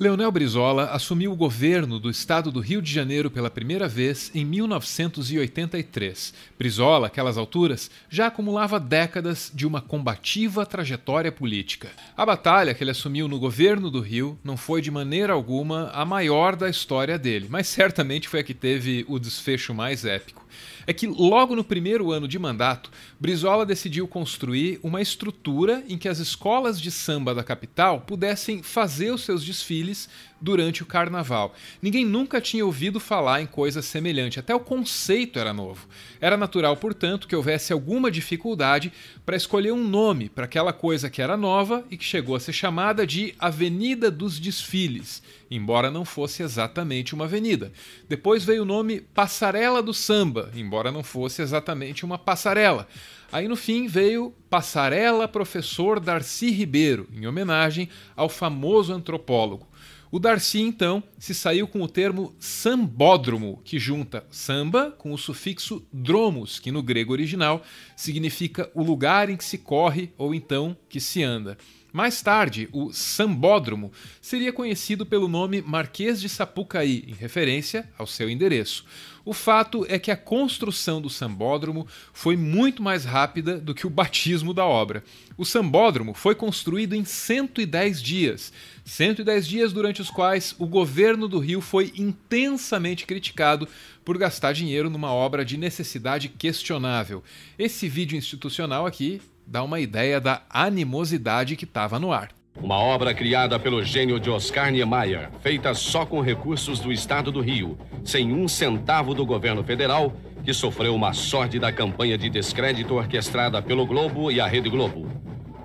Leonel Brizola assumiu o governo do estado do Rio de Janeiro pela primeira vez em 1983. Brizola, aquelas alturas, já acumulava décadas de uma combativa trajetória política. A batalha que ele assumiu no governo do Rio não foi de maneira alguma a maior da história dele, mas certamente foi a que teve o desfecho mais épico é que logo no primeiro ano de mandato, Brizola decidiu construir uma estrutura em que as escolas de samba da capital pudessem fazer os seus desfiles durante o carnaval. Ninguém nunca tinha ouvido falar em coisa semelhante, até o conceito era novo. Era natural, portanto, que houvesse alguma dificuldade para escolher um nome para aquela coisa que era nova e que chegou a ser chamada de Avenida dos Desfiles, embora não fosse exatamente uma avenida. Depois veio o nome Passarela do Samba, embora não fosse exatamente uma passarela. Aí no fim veio Passarela Professor Darcy Ribeiro, em homenagem ao famoso antropólogo. O Darcy, então, se saiu com o termo sambódromo, que junta samba com o sufixo dromos, que no grego original significa o lugar em que se corre ou então que se anda. Mais tarde, o Sambódromo seria conhecido pelo nome Marquês de Sapucaí, em referência ao seu endereço. O fato é que a construção do sambódromo foi muito mais rápida do que o batismo da obra. O sambódromo foi construído em 110 dias. 110 dias durante os quais o governo do Rio foi intensamente criticado por gastar dinheiro numa obra de necessidade questionável. Esse vídeo institucional aqui dá uma ideia da animosidade que estava no ar. Uma obra criada pelo gênio de Oscar Niemeyer, feita só com recursos do Estado do Rio, sem um centavo do governo federal, que sofreu uma sórdida campanha de descrédito orquestrada pelo Globo e a Rede Globo.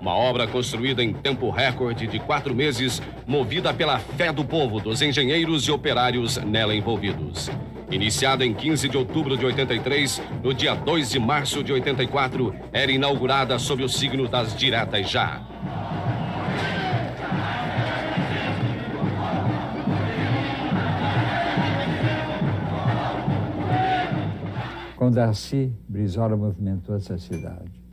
Uma obra construída em tempo recorde de quatro meses, movida pela fé do povo, dos engenheiros e operários nela envolvidos. Iniciada em 15 de outubro de 83, no dia 2 de março de 84, era inaugurada sob o signo das diretas já. Com Darcy, Brizola movimentou essa cidade.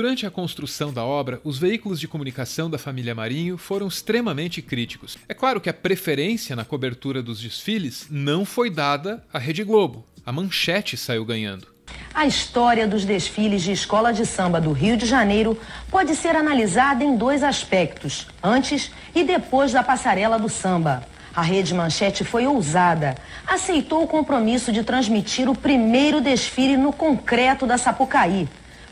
Durante a construção da obra, os veículos de comunicação da família Marinho foram extremamente críticos. É claro que a preferência na cobertura dos desfiles não foi dada à Rede Globo. A manchete saiu ganhando. A história dos desfiles de escola de samba do Rio de Janeiro pode ser analisada em dois aspectos, antes e depois da passarela do samba. A Rede Manchete foi ousada. Aceitou o compromisso de transmitir o primeiro desfile no concreto da Sapucaí,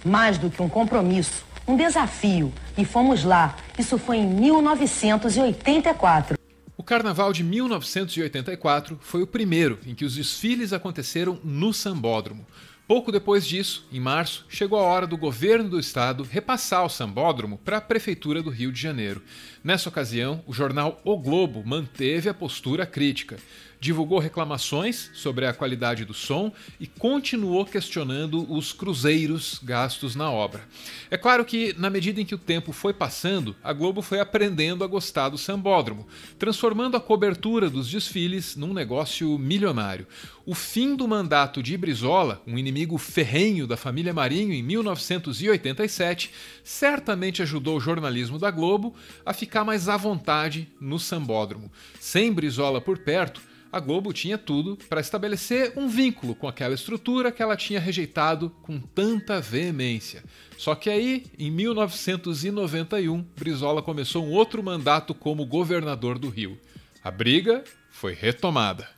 mais do que um compromisso, um desafio. E fomos lá. Isso foi em 1984. O Carnaval de 1984 foi o primeiro em que os desfiles aconteceram no Sambódromo. Pouco depois disso, em março, chegou a hora do governo do estado repassar o sambódromo para a prefeitura do Rio de Janeiro. Nessa ocasião, o jornal O Globo manteve a postura crítica divulgou reclamações sobre a qualidade do som e continuou questionando os cruzeiros gastos na obra. É claro que, na medida em que o tempo foi passando, a Globo foi aprendendo a gostar do sambódromo, transformando a cobertura dos desfiles num negócio milionário. O fim do mandato de Brizola, um inimigo ferrenho da família Marinho em 1987, certamente ajudou o jornalismo da Globo a ficar mais à vontade no sambódromo. Sem Brizola por perto, a Globo tinha tudo para estabelecer um vínculo com aquela estrutura que ela tinha rejeitado com tanta veemência. Só que aí, em 1991, Brizola começou um outro mandato como governador do Rio. A briga foi retomada.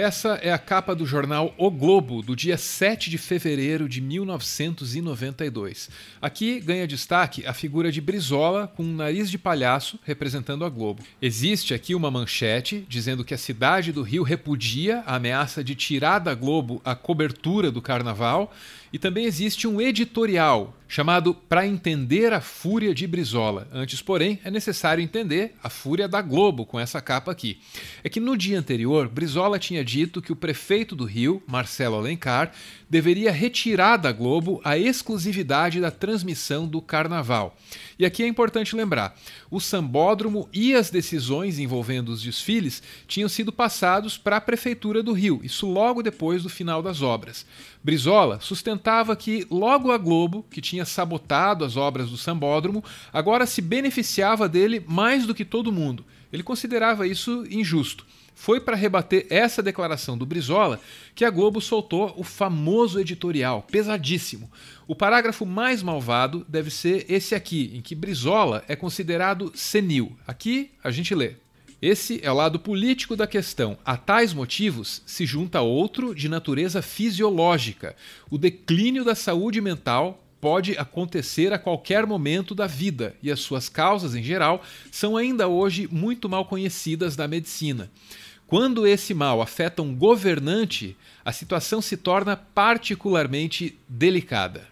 Essa é a capa do jornal O Globo, do dia 7 de fevereiro de 1992. Aqui ganha destaque a figura de Brizola com um nariz de palhaço representando a Globo. Existe aqui uma manchete dizendo que a cidade do Rio repudia a ameaça de tirar da Globo a cobertura do carnaval e também existe um editorial chamado Para Entender a Fúria de Brizola. Antes, porém, é necessário entender a fúria da Globo com essa capa aqui. É que no dia anterior, Brizola tinha dito que o prefeito do Rio, Marcelo Alencar, deveria retirar da Globo a exclusividade da transmissão do carnaval. E aqui é importante lembrar: o sambódromo e as decisões envolvendo os desfiles tinham sido passados para a Prefeitura do Rio, isso logo depois do final das obras. Brizola sustentava que logo a Globo, que tinha sabotado as obras do sambódromo, agora se beneficiava dele mais do que todo mundo. Ele considerava isso injusto foi para rebater essa declaração do Brizola que a Globo soltou o famoso editorial, pesadíssimo. O parágrafo mais malvado deve ser esse aqui, em que Brizola é considerado senil. Aqui a gente lê. Esse é o lado político da questão. A tais motivos se junta outro de natureza fisiológica. O declínio da saúde mental pode acontecer a qualquer momento da vida e as suas causas, em geral, são ainda hoje muito mal conhecidas da medicina. Quando esse mal afeta um governante, a situação se torna particularmente delicada.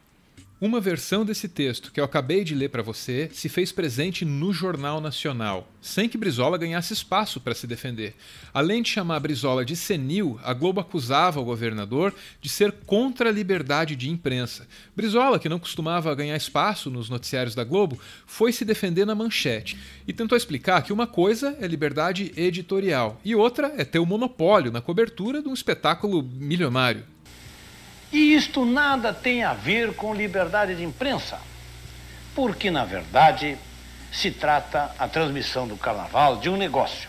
Uma versão desse texto que eu acabei de ler para você se fez presente no Jornal Nacional, sem que Brizola ganhasse espaço para se defender. Além de chamar Brizola de senil, a Globo acusava o governador de ser contra a liberdade de imprensa. Brizola, que não costumava ganhar espaço nos noticiários da Globo, foi se defender na manchete e tentou explicar que uma coisa é liberdade editorial e outra é ter o monopólio na cobertura de um espetáculo milionário. E isto nada tem a ver com liberdade de imprensa, porque, na verdade, se trata a transmissão do carnaval de um negócio.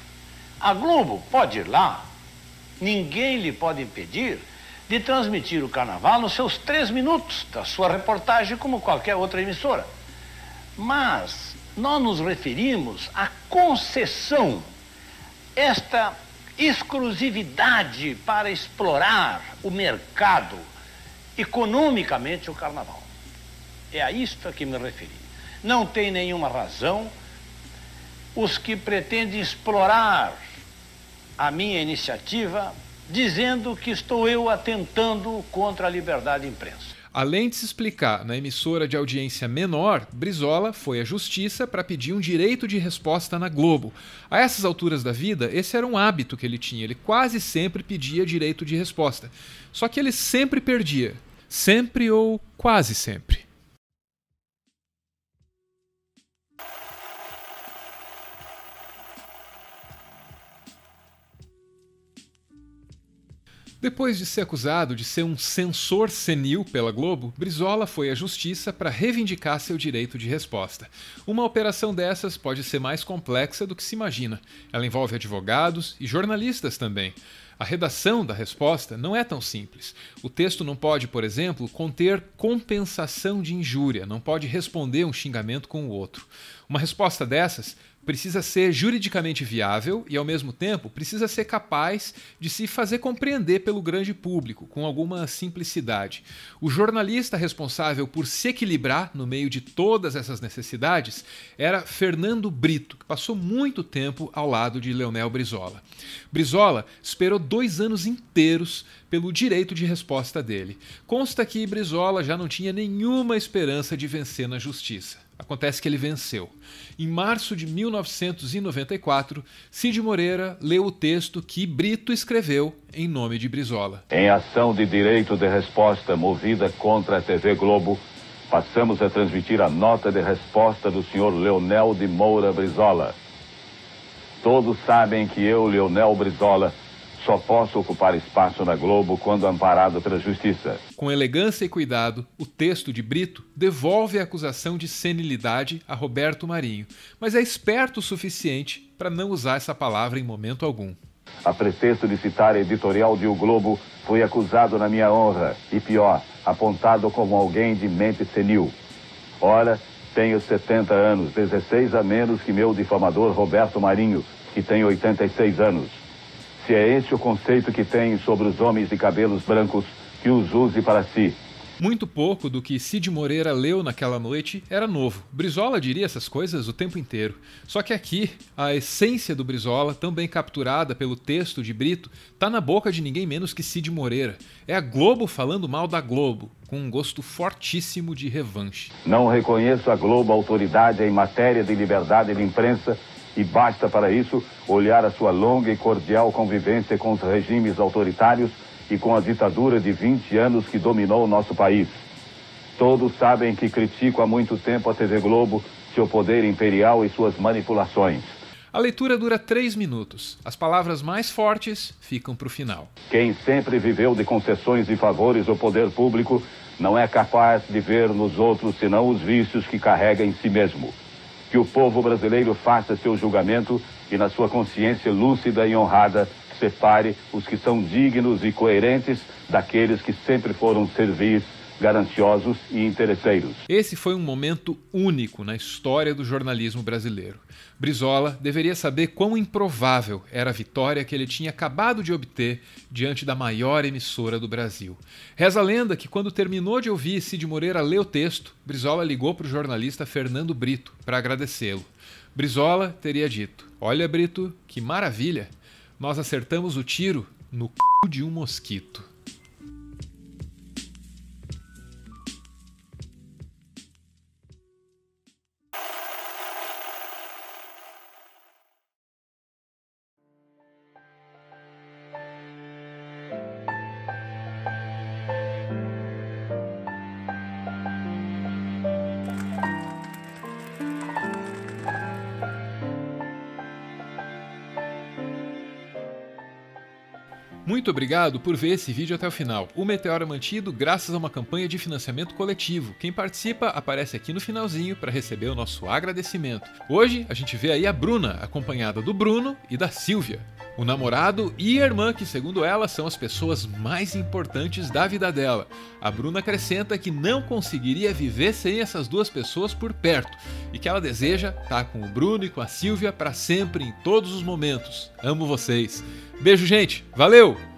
A Globo pode ir lá, ninguém lhe pode impedir de transmitir o carnaval nos seus três minutos da sua reportagem, como qualquer outra emissora. Mas nós nos referimos à concessão, esta exclusividade para explorar o mercado economicamente o carnaval. É a isto a que me referi. Não tem nenhuma razão os que pretendem explorar a minha iniciativa dizendo que estou eu atentando contra a liberdade de imprensa. Além de se explicar na emissora de audiência menor, Brizola foi à justiça para pedir um direito de resposta na Globo. A essas alturas da vida, esse era um hábito que ele tinha, ele quase sempre pedia direito de resposta. Só que ele sempre perdia sempre ou quase sempre. Depois de ser acusado de ser um censor senil pela Globo, Brizola foi à justiça para reivindicar seu direito de resposta. Uma operação dessas pode ser mais complexa do que se imagina. Ela envolve advogados e jornalistas também. A redação da resposta não é tão simples. O texto não pode, por exemplo, conter compensação de injúria, não pode responder um xingamento com o outro. Uma resposta dessas precisa ser juridicamente viável e, ao mesmo tempo, precisa ser capaz de se fazer compreender pelo grande público, com alguma simplicidade. O jornalista responsável por se equilibrar no meio de todas essas necessidades era Fernando Brito, que passou muito tempo ao lado de Leonel Brizola. Brizola esperou dois anos inteiros pelo direito de resposta dele. Consta que Brizola já não tinha nenhuma esperança de vencer na justiça. Acontece que ele venceu. Em março de 1994, Cid Moreira leu o texto que Brito escreveu em nome de Brizola. Em ação de direito de resposta movida contra a TV Globo, passamos a transmitir a nota de resposta do senhor Leonel de Moura Brizola. Todos sabem que eu, Leonel Brizola, só posso ocupar espaço na Globo quando amparado pela justiça. Com elegância e cuidado, o texto de Brito devolve a acusação de senilidade a Roberto Marinho, mas é esperto o suficiente para não usar essa palavra em momento algum. A pretexto de citar a editorial de O Globo, fui acusado na minha honra e, pior, apontado como alguém de mente senil. Ora, tenho 70 anos, 16 a menos que meu difamador Roberto Marinho, que tem 86 anos. Se é esse o conceito que tem sobre os homens de cabelos brancos, que os use para si. Muito pouco do que Cid Moreira leu naquela noite era novo. Brizola diria essas coisas o tempo inteiro. Só que aqui, a essência do Brizola, também capturada pelo texto de Brito, tá na boca de ninguém menos que Cid Moreira. É a Globo falando mal da Globo, com um gosto fortíssimo de revanche. Não reconheço a Globo autoridade em matéria de liberdade de imprensa e basta para isso olhar a sua longa e cordial convivência com os regimes autoritários e com a ditadura de 20 anos que dominou o nosso país. Todos sabem que critico há muito tempo a TV Globo, seu poder imperial e suas manipulações. A leitura dura três minutos. As palavras mais fortes ficam para o final. Quem sempre viveu de concessões e favores ao poder público não é capaz de ver nos outros senão os vícios que carrega em si mesmo que o povo brasileiro faça seu julgamento e, na sua consciência lúcida e honrada, separe os que são dignos e coerentes daqueles que sempre foram servis gananciosos e interesseiros. Esse foi um momento único na história do jornalismo brasileiro. Brizola deveria saber quão improvável era a vitória que ele tinha acabado de obter diante da maior emissora do Brasil. Reza a lenda que, quando terminou de ouvir Cid Moreira ler o texto, Brizola ligou para o jornalista Fernando Brito para agradecê-lo. Brizola teria dito: Olha, Brito, que maravilha! Nós acertamos o tiro no c de um mosquito. Muito obrigado por ver esse vídeo até o final. O Meteoro é mantido graças a uma campanha de financiamento coletivo. Quem participa aparece aqui no finalzinho para receber o nosso agradecimento. Hoje a gente vê aí a Bruna, acompanhada do Bruno e da Silvia o namorado e a irmã, que, segundo ela, são as pessoas mais importantes da vida dela. A Bruna acrescenta que não conseguiria viver sem essas duas pessoas por perto e que ela deseja estar tá com o Bruno e com a Silvia para sempre, em todos os momentos. Amo vocês. Beijo, gente. Valeu!